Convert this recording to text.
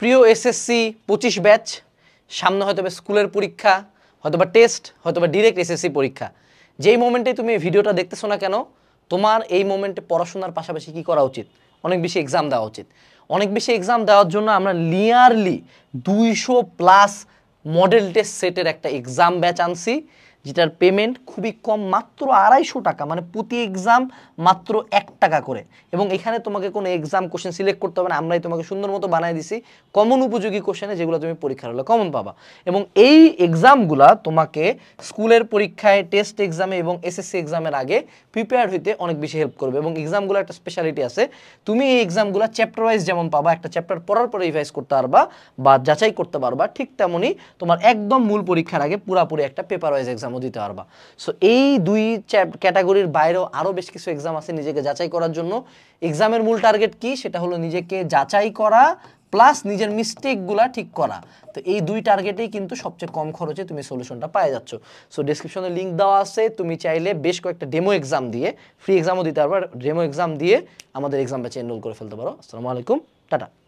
প্রিয় এসএসসি পঁচিশ ব্যাচ সামনে হয়তো বা স্কুলের পরীক্ষা হয়তো বা টেস্ট হয়তো বা ডিরেক্ট এসএসসি পরীক্ষা যেই মোমেন্টে তুমি ভিডিওটা দেখতেছো না কেন তোমার এই মোমেন্টে পড়াশোনার পাশাপাশি কি করা উচিত অনেক বেশি এক্সাম দেওয়া উচিত অনেক বেশি এক্সাম দেওয়ার জন্য আমরা লিয়ারলি দুইশো প্লাস মডেল টেস্ট সেটের একটা এক্সাম ব্যাচ আনছি যেটার পেমেন্ট খুবই কম মাত্র আড়াইশো টাকা মানে প্রতি এক্সাম মাত্র এক টাকা করে এবং এখানে তোমাকে কোনো এক্সাম কোশ্চেন সিলেক্ট করতে হবে না আমরাই তোমাকে সুন্দর মতো বানিয়ে দিছি কমন উপযোগী কোশ্চেনে যেগুলো তুমি পরীক্ষার হলে কমন পাবা এবং এই এক্সামগুলা তোমাকে স্কুলের পরীক্ষায় টেস্ট এক্সামে এবং এসএসসি এক্সামের আগে প্রিপেয়ার হইতে অনেক বেশি হেল্প করবে এবং এক্সামগুলো একটা স্পেশালিটি আছে তুমি এই এক্সামগুলো চ্যাপ্টার ওয়াইজ যেমন পাবা একটা চ্যাপ্টার পড়ার পর রিভাইজ করতে পারবা বা যাচাই করতে পারবা ঠিক তেমনই তোমার একদম মূল পরীক্ষার আগে পুরাপুরি একটা পেপার ওয়াইজ এক্সাম এক্সামও দিতে পারবা সো এই দুই ক্যাটাগরির বাইরেও আরও বেশ কিছু এক্সাম আছে নিজেকে যাচাই করার জন্য এক্সামের মূল টার্গেট কি সেটা হলো নিজেকে যাচাই করা প্লাস নিজের মিস্টেকগুলা ঠিক করা তো এই দুই টার্গেটেই কিন্তু সবচেয়ে কম খরচে তুমি সলিউশনটা পায়ে যাচ্ছ সো ডিসক্রিপশনে লিঙ্ক দেওয়া আছে তুমি চাইলে বেশ কয়েকটা ডেমো এক্সাম দিয়ে ফ্রি এক্সামও দিতে পারবে ডেমো এক্সাম দিয়ে আমাদের এক্সামটা চেন্ডল করে ফেলতে পারো আসসালামু আলাইকুম টাটা